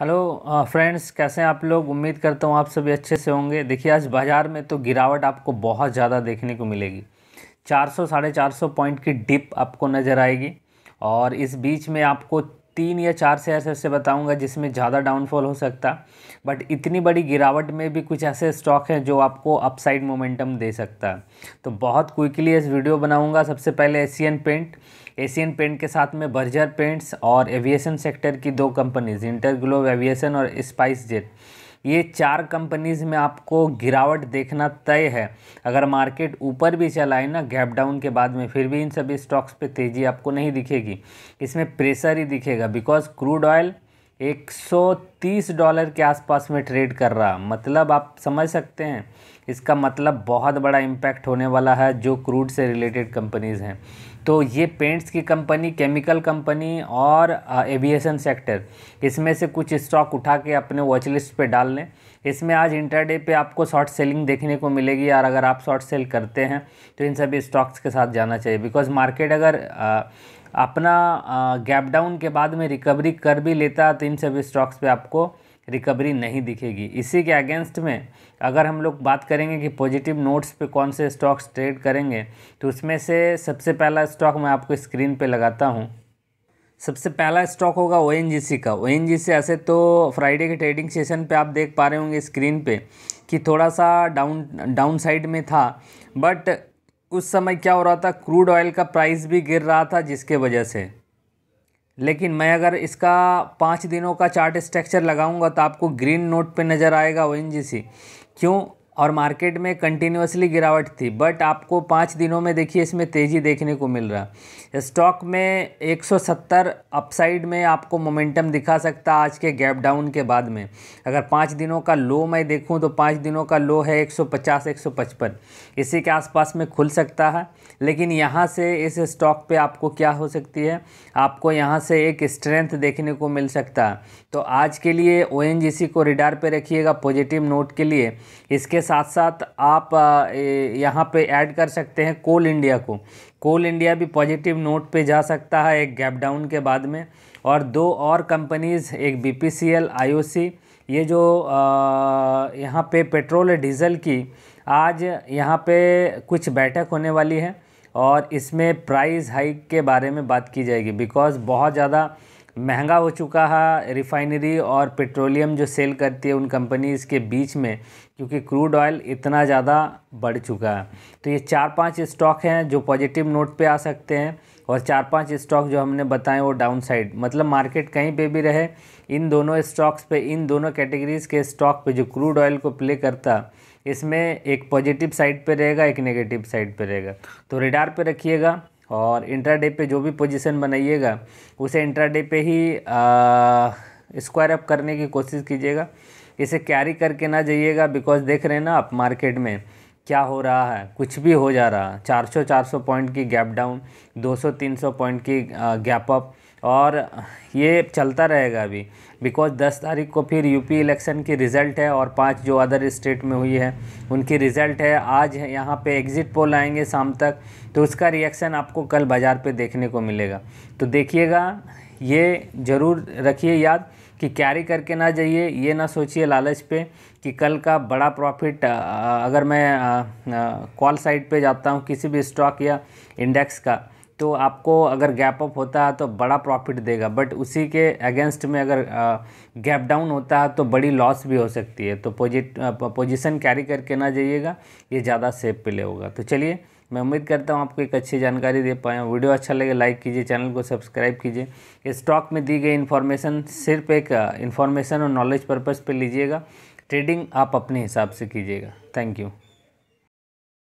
hello friends uh, कैसे हैं आप लोग उम्मीद करता हूँ आप सभी अच्छे से होंगे देखिए आज बाज़ार में तो गिरावट आपको बहुत ज़्यादा देखने को मिलेगी 400 साढ़े चार पॉइंट की डिप आपको नज़र आएगी और इस बीच में आपको तीन या चार शेयर ऐसे बताऊंगा जिसमें ज़्यादा डाउनफॉल हो सकता बट इतनी बड़ी गिरावट में भी कुछ ऐसे स्टॉक हैं जो आपको अपसाइड मोमेंटम दे सकता है तो बहुत क्विकली इस वीडियो बनाऊंगा सबसे पहले एशियन पेंट एशियन पेंट के साथ में बर्जर पेंट्स और एविएशन सेक्टर की दो कंपनीज इंटरग्लोब एविएशन और स्पाइस जेट ये चार कंपनीज़ में आपको गिरावट देखना तय है अगर मार्केट ऊपर भी चलाए ना गैप डाउन के बाद में फिर भी इन सभी स्टॉक्स पे तेज़ी आपको नहीं दिखेगी इसमें प्रेशर ही दिखेगा बिकॉज क्रूड ऑयल 130 डॉलर के आसपास में ट्रेड कर रहा मतलब आप समझ सकते हैं इसका मतलब बहुत बड़ा इम्पैक्ट होने वाला है जो क्रूड से रिलेटेड कंपनीज़ हैं तो ये पेंट्स की कंपनी केमिकल कंपनी और एविएशन सेक्टर इसमें से कुछ स्टॉक उठा के अपने वॉच लिस्ट पर डाल लें इसमें आज इंटरडे पे आपको शॉर्ट सेलिंग देखने को मिलेगी और अगर आप शॉर्ट सेल करते हैं तो इन सभी स्टॉक्स के साथ जाना चाहिए बिकॉज मार्केट अगर आ, अपना गैप डाउन के बाद में रिकवरी कर भी लेता तो इन सभी स्टॉक्स पे आपको रिकवरी नहीं दिखेगी इसी के अगेंस्ट में अगर हम लोग बात करेंगे कि पॉजिटिव नोट्स पे कौन से स्टॉक्स ट्रेड करेंगे तो उसमें से सबसे पहला स्टॉक मैं आपको स्क्रीन पे लगाता हूँ सबसे पहला स्टॉक होगा ओ का ओ ऐसे तो फ्राइडे के ट्रेडिंग सेशन पे आप देख पा रहे होंगे स्क्रीन पे कि थोड़ा सा डाउन डाउन साइड में था बट उस समय क्या हो रहा था क्रूड ऑयल का प्राइस भी गिर रहा था जिसके वजह से लेकिन मैं अगर इसका पाँच दिनों का चार्ट स्ट्रक्चर लगाऊंगा तो आपको ग्रीन नोट पे नज़र आएगा ओ क्यों और मार्केट में कंटिन्यूसली गिरावट थी बट आपको पाँच दिनों में देखिए इसमें तेज़ी देखने को मिल रहा स्टॉक में 170 अपसाइड में आपको मोमेंटम दिखा सकता आज के गैप डाउन के बाद में अगर पाँच दिनों का लो मैं देखूं तो पाँच दिनों का लो है 150 155 इसी के आसपास में खुल सकता है लेकिन यहाँ से इस स्टॉक पर आपको क्या हो सकती है आपको यहाँ से एक स्ट्रेंथ देखने को मिल सकता है तो आज के लिए ओ को रिडार पर रखिएगा पॉजिटिव नोट के लिए इसके साथ साथ आप यहाँ पे ऐड कर सकते हैं कोल इंडिया को कोल इंडिया भी पॉजिटिव नोट पे जा सकता है एक गैप डाउन के बाद में और दो और कंपनीज़ एक B P C L I O C ये जो यहाँ पे पेट्रोल डीजल की आज यहाँ पे कुछ बैठक होने वाली है और इसमें प्राइस हाइक के बारे में बात की जाएगी बिकॉज़ बहुत ज़्यादा महंगा हो चुका है रिफाइनरी और पेट्रोलियम जो सेल करती है उन कंपनीज़ के बीच में क्योंकि क्रूड ऑयल इतना ज़्यादा बढ़ चुका है तो ये चार पांच स्टॉक हैं जो पॉजिटिव नोट पे आ सकते हैं और चार पांच स्टॉक जो हमने बताए वो डाउन साइड मतलब मार्केट कहीं पे भी रहे इन दोनों स्टॉक्स पे इन दोनों कैटेगरीज़ के स्टॉक पे जो क्रूड ऑयल को प्ले करता इसमें एक पॉजिटिव साइड पर रहेगा एक नेगेटिव साइड पर रहेगा तो रिडार पर रखिएगा और इंट्राडे पे जो भी पोजीशन बनाइएगा उसे इंट्राडे पे ही स्क्वायर अप करने की कोशिश कीजिएगा इसे कैरी करके ना जाइएगा बिकॉज देख रहे हैं ना आप मार्केट में क्या हो रहा है कुछ भी हो जा रहा है 400 400 पॉइंट की गैप डाउन 200 300 पॉइंट की गैप अप और ये चलता रहेगा अभी बिकॉज दस तारीख को फिर यूपी इलेक्शन की रिज़ल्ट है और पांच जो अदर स्टेट में हुई है उनकी रिज़ल्ट है आज यहाँ पे एग्ज़िट पोल आएंगे शाम तक तो उसका रिएक्शन आपको कल बाज़ार पे देखने को मिलेगा तो देखिएगा ये ज़रूर रखिए याद कि कैरी करके ना जाइए ये ना सोचिए लालच पे कि कल का बड़ा प्रॉफिट अगर मैं कॉल साइड पे जाता हूँ किसी भी स्टॉक या इंडेक्स का तो आपको अगर गैप अप होता है तो बड़ा प्रॉफिट देगा बट उसी के अगेंस्ट में अगर गैप डाउन होता है तो बड़ी लॉस भी हो सकती है तो पोजिट पोजिशन कैरी करके ना जाइएगा ये ज़्यादा सेफ प्ले होगा तो चलिए मैं उम्मीद करता हूँ आपको एक अच्छी जानकारी दे पाया वीडियो अच्छा लगे लाइक कीजिए चैनल को सब्सक्राइब कीजिए स्टॉक में दी गई इन्फॉर्मेशन सिर्फ एक इन्फॉर्मेशन और नॉलेज पर्पज़ पर लीजिएगा ट्रेडिंग आप अपने हिसाब से कीजिएगा थैंक यू